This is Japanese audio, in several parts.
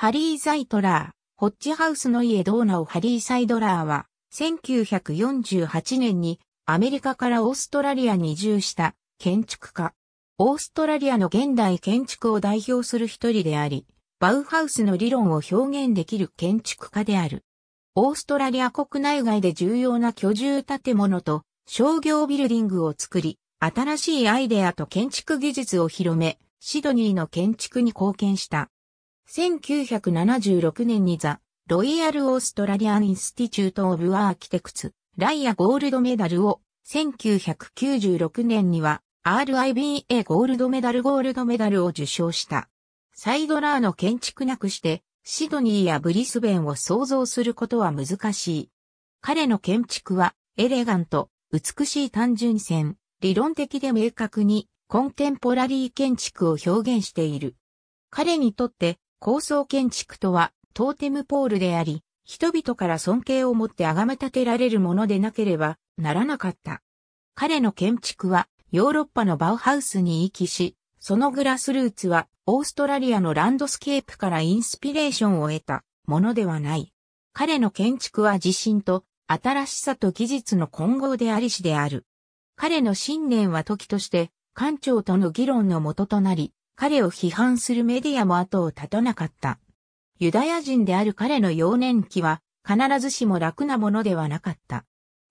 ハリー・ザイトラー、ホッチハウスの家ドーナをハリー・サイドラーは、1948年にアメリカからオーストラリアに移住した建築家。オーストラリアの現代建築を代表する一人であり、バウハウスの理論を表現できる建築家である。オーストラリア国内外で重要な居住建物と商業ビルディングを作り、新しいアイデアと建築技術を広め、シドニーの建築に貢献した。1976年にザ・ロイヤル・オーストラリアン・インスティチュート・オブ・アーキテクツ、ライア・ゴールドメダルを、1996年には RIBA ゴールドメダルゴールドメダルを受賞した。サイドラーの建築なくして、シドニーやブリスベンを想像することは難しい。彼の建築は、エレガント、美しい単純線、理論的で明確に、コンテンポラリー建築を表現している。彼にとって、高層建築とは、トーテムポールであり、人々から尊敬を持って崇め立てられるものでなければならなかった。彼の建築は、ヨーロッパのバウハウスに行きし、そのグラスルーツは、オーストラリアのランドスケープからインスピレーションを得たものではない。彼の建築は自信と、新しさと技術の混合でありしである。彼の信念は時として、官庁との議論のもととなり、彼を批判するメディアも後を絶たなかった。ユダヤ人である彼の幼年期は必ずしも楽なものではなかった。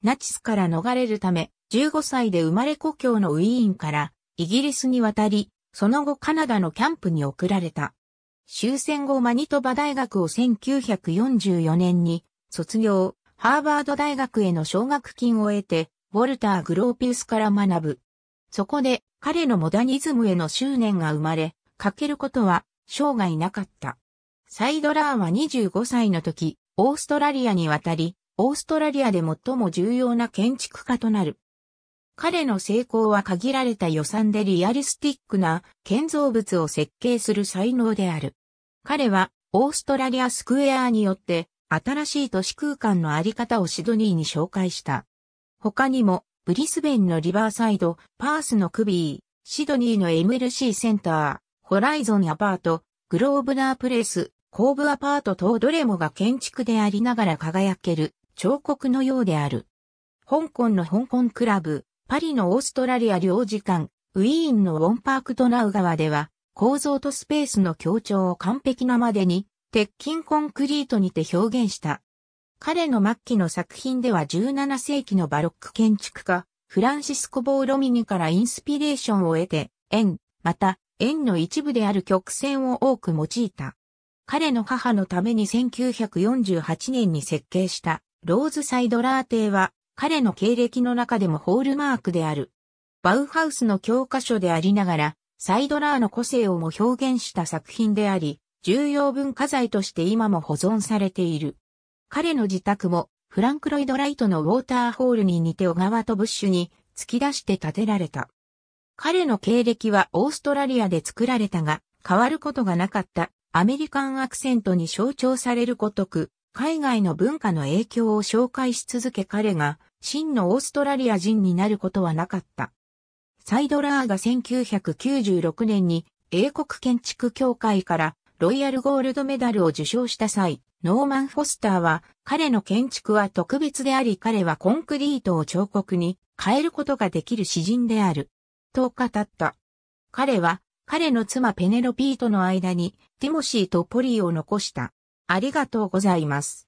ナチスから逃れるため、15歳で生まれ故郷のウィーンからイギリスに渡り、その後カナダのキャンプに送られた。終戦後マニトバ大学を1944年に卒業、ハーバード大学への奨学金を得て、ウォルター・グローピウスから学ぶ。そこで彼のモダニズムへの執念が生まれ、欠けることは生涯なかった。サイドラーは25歳の時、オーストラリアに渡り、オーストラリアで最も重要な建築家となる。彼の成功は限られた予算でリアリスティックな建造物を設計する才能である。彼はオーストラリアスクエアによって新しい都市空間のあり方をシドニーに紹介した。他にもブリスベンのリバーサイド、パースのクビー、シドニーの MLC センター、ホライゾンアパート、グローブナープレス、コーブアパート等どれもが建築でありながら輝ける彫刻のようである。香港の香港クラブ、パリのオーストラリア領事館、ウィーンのウォンパークトナウ川では、構造とスペースの協調を完璧なまでに、鉄筋コンクリートにて表現した。彼の末期の作品では17世紀のバロック建築家、フランシスコ・ボーロミニからインスピレーションを得て、円、また、円の一部である曲線を多く用いた。彼の母のために1948年に設計したローズサイドラー邸は彼の経歴の中でもホールマークである。バウハウスの教科書でありながらサイドラーの個性をも表現した作品であり、重要文化財として今も保存されている。彼の自宅もフランク・ロイド・ライトのウォーターホールに似て小川とブッシュに突き出して建てられた。彼の経歴はオーストラリアで作られたが、変わることがなかったアメリカンアクセントに象徴されるごとく、海外の文化の影響を紹介し続け彼が真のオーストラリア人になることはなかった。サイドラーが1996年に英国建築協会からロイヤルゴールドメダルを受賞した際、ノーマン・フォスターは、彼の建築は特別であり彼はコンクリートを彫刻に変えることができる詩人である。と語った。彼は、彼の妻ペネロピーとの間に、ティモシーとポリーを残した。ありがとうございます。